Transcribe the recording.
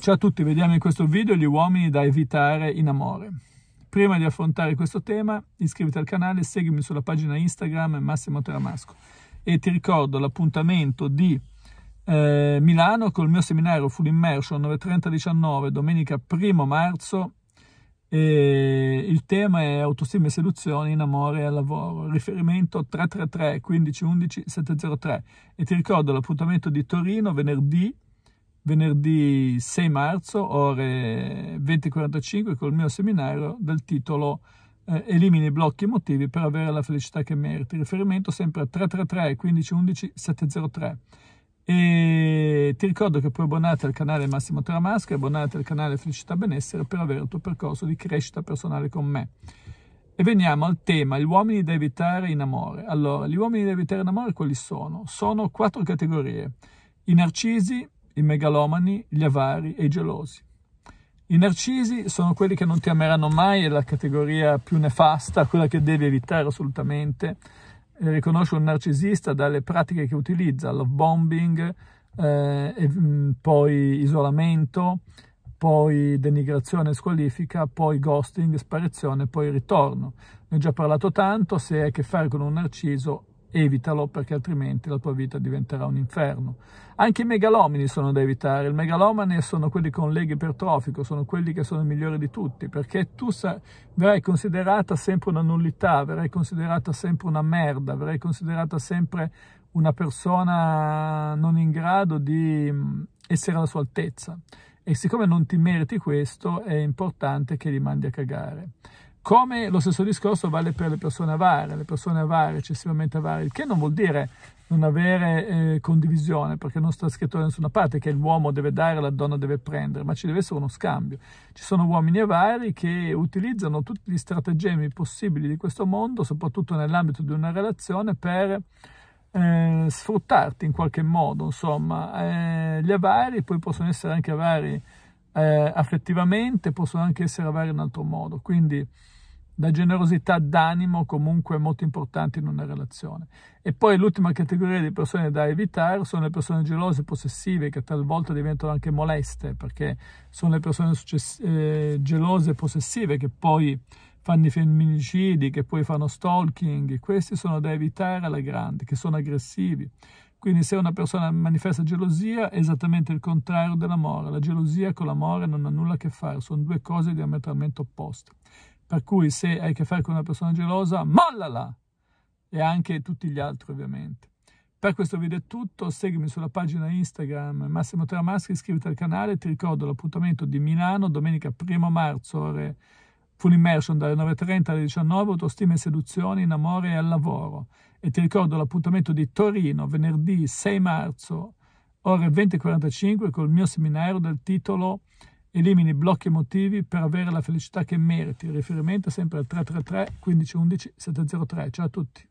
Ciao a tutti, vediamo in questo video gli uomini da evitare in amore. Prima di affrontare questo tema, iscriviti al canale, seguimi sulla pagina Instagram Massimo Teramasco. e ti ricordo l'appuntamento di eh, Milano col mio seminario Full Immersion 9.30-19 domenica 1 marzo e il tema è autostima e seduzione in amore e al lavoro riferimento 333 15 11 703 e ti ricordo l'appuntamento di Torino venerdì venerdì 6 marzo ore 20.45 col mio seminario dal titolo eh, Elimini i blocchi emotivi per avere la felicità che meriti. Riferimento sempre a 333 1511 703. E ti ricordo che puoi abbonarti al canale Massimo Tramasca e abbonarti al canale Felicità Benessere per avere il tuo percorso di crescita personale con me. E veniamo al tema, gli uomini da evitare in amore. Allora, gli uomini da evitare in amore quali sono? Sono quattro categorie. I narcisi, i megalomani, gli avari e i gelosi. I narcisi sono quelli che non ti ameranno mai, è la categoria più nefasta, quella che devi evitare assolutamente. Eh, riconosce un narcisista dalle pratiche che utilizza, love bombing, eh, mm, poi isolamento, poi denigrazione e squalifica, poi ghosting, sparizione, poi ritorno. Ne ho già parlato tanto, se hai a che fare con un narciso evitalo perché altrimenti la tua vita diventerà un inferno. Anche i megalomini sono da evitare, I megalomani sono quelli con leghe ipertrofico, sono quelli che sono i migliori di tutti, perché tu verrai considerata sempre una nullità, verrai considerata sempre una merda, verrai considerata sempre una persona non in grado di mm, essere alla sua altezza. E siccome non ti meriti questo, è importante che li mandi a cagare. Come lo stesso discorso vale per le persone avare, le persone avare, eccessivamente avare, il che non vuol dire non avere eh, condivisione, perché non sta scritto da nessuna parte che l'uomo deve dare, la donna deve prendere, ma ci deve essere uno scambio. Ci sono uomini avari che utilizzano tutti gli stratagemmi possibili di questo mondo, soprattutto nell'ambito di una relazione, per eh, sfruttarti in qualche modo. Insomma, eh, gli avari poi possono essere anche avari eh, affettivamente, possono anche essere avari in altro modo. Quindi da generosità d'animo comunque molto importante in una relazione. E poi l'ultima categoria di persone da evitare sono le persone gelose, e possessive, che talvolta diventano anche moleste, perché sono le persone eh, gelose e possessive che poi fanno i femminicidi, che poi fanno stalking, questi sono da evitare alla grande, che sono aggressivi. Quindi se una persona manifesta gelosia è esattamente il contrario dell'amore. La gelosia con l'amore non ha nulla a che fare, sono due cose diametralmente opposte. Per cui se hai a che fare con una persona gelosa, mollala! E anche tutti gli altri ovviamente. Per questo video è tutto, seguimi sulla pagina Instagram Massimo Teramaschi, iscriviti al canale, ti ricordo l'appuntamento di Milano domenica 1 marzo, ore full immersion dalle 9.30 alle 19, autostima e seduzioni in amore e al lavoro. E ti ricordo l'appuntamento di Torino venerdì 6 marzo, ore 20.45 col mio seminario dal titolo Elimini blocchi emotivi per avere la felicità che meriti. Riferimento sempre al 333 1511 703. Ciao a tutti.